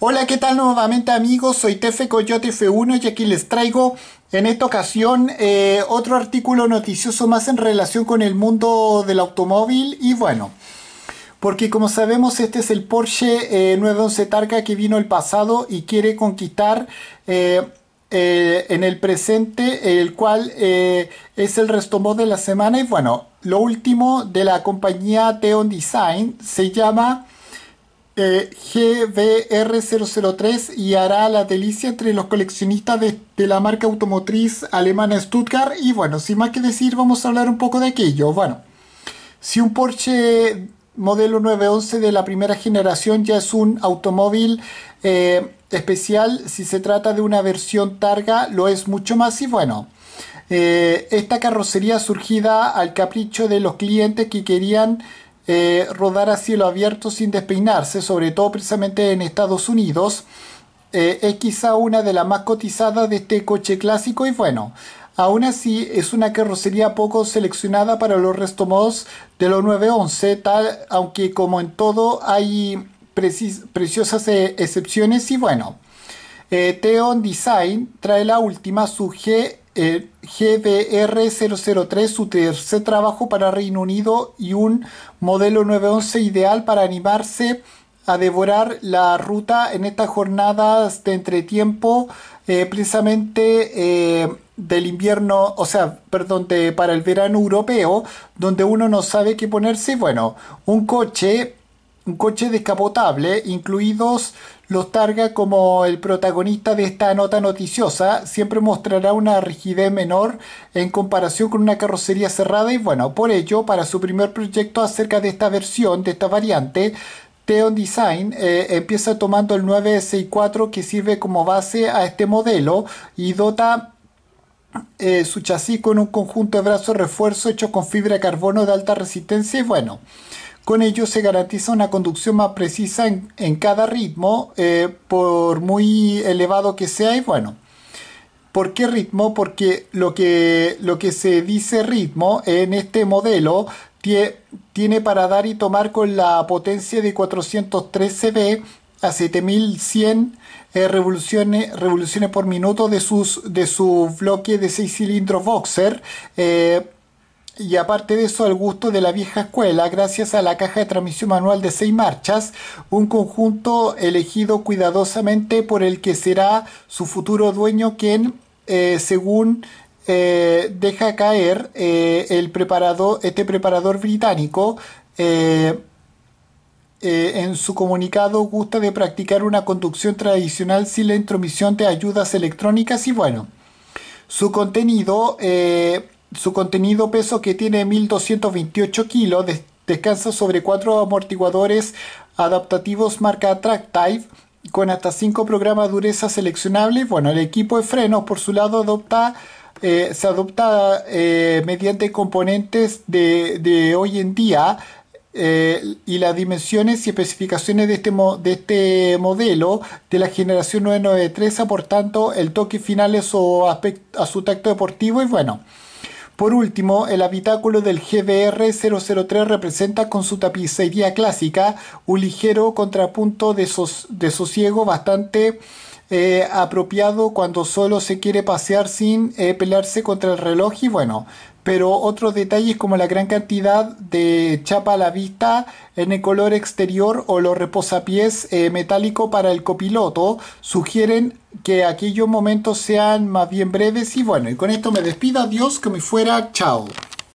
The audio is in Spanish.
Hola, ¿qué tal nuevamente amigos? Soy Tefe Coyote F1 y aquí les traigo en esta ocasión eh, otro artículo noticioso más en relación con el mundo del automóvil y bueno, porque como sabemos este es el Porsche 911 eh, Targa que vino el pasado y quiere conquistar eh, en el presente el cual es el restomó de la semana y bueno, lo último de la compañía Teon Design se llama eh, GBR003 y hará la delicia entre los coleccionistas de, la marca automotriz alemana Stuttgart. Y bueno, sin más que decir, vamos a hablar un poco de aquello. Bueno, si un Porsche modelo 911 de la primera generación ya es un automóvil eh, especial, si se trata de una versión targa, lo es mucho más. Y bueno. Eh, esta carrocería surgida al capricho de los clientes que querían eh, rodar a cielo abierto sin despeinarse, sobre todo precisamente en Estados Unidos. Eh, es quizá una de las más cotizadas de este coche clásico y bueno, aún así es una carrocería poco seleccionada para los restomods de los 911, tal, aunque como en todo hay preciosas eh, excepciones y bueno. Teon Design trae la última, su G el GBR003, su tercer trabajo para Reino Unido y un modelo 911 ideal para animarse a devorar la ruta en estas jornadas de entretiempo, eh, precisamente eh, del invierno, o sea, perdón, para el verano europeo, donde uno no sabe qué ponerse. Bueno, un coche, un coche descapotable, incluidos los targa como el protagonista de esta nota noticiosa, siempre mostrará una rigidez menor en comparación con una carrocería cerrada y bueno, por ello, para su primer proyecto acerca de esta versión, de esta variante, Teon Design eh, empieza tomando el 964 que sirve como base a este modelo y dota eh, su chasis con un conjunto de brazos refuerzo hecho con fibra de carbono de alta resistencia y bueno. Con ello se garantiza una conducción más precisa en, cada ritmo, eh, por muy elevado que sea. Y bueno, ¿por qué ritmo? Porque lo que, lo que se dice ritmo en este modelo tiene para dar y tomar con la potencia de 413B a 7100 eh, revoluciones, revoluciones por minuto de, sus, de su bloque de 6 cilindros boxer. Eh, y aparte de eso al gusto de la vieja escuela gracias a la caja de transmisión manual de seis marchas, un conjunto elegido cuidadosamente por el que será su futuro dueño quien, eh, según eh, deja caer eh, el este preparador británico, en su comunicado gusta de practicar una conducción tradicional sin la intromisión de ayudas electrónicas y bueno, su contenido su contenido peso que tiene 1228 kilos descansa sobre cuatro amortiguadores adaptativos marca Tractive con hasta cinco programas de dureza seleccionables. Bueno, el equipo de frenos por su lado adopta, eh, se adopta eh, mediante componentes de, hoy en día eh, y las dimensiones y especificaciones de este, de este modelo de la generación 993, tanto, el toque final es su, aspecto, a su tacto deportivo y bueno. Por último, el habitáculo del GBR 003 representa con su tapicería clásica un ligero contrapunto de, de sosiego bastante eh, apropiado cuando solo se quiere pasear sin pelearse eh, pelarse contra el reloj y bueno, pero otros detalles como la gran cantidad de chapa a la vista en el color exterior o los reposapiés eh, metálico para el copiloto sugieren que aquellos momentos sean más bien breves y bueno, y con esto me despido, adiós, que me fuera, chao.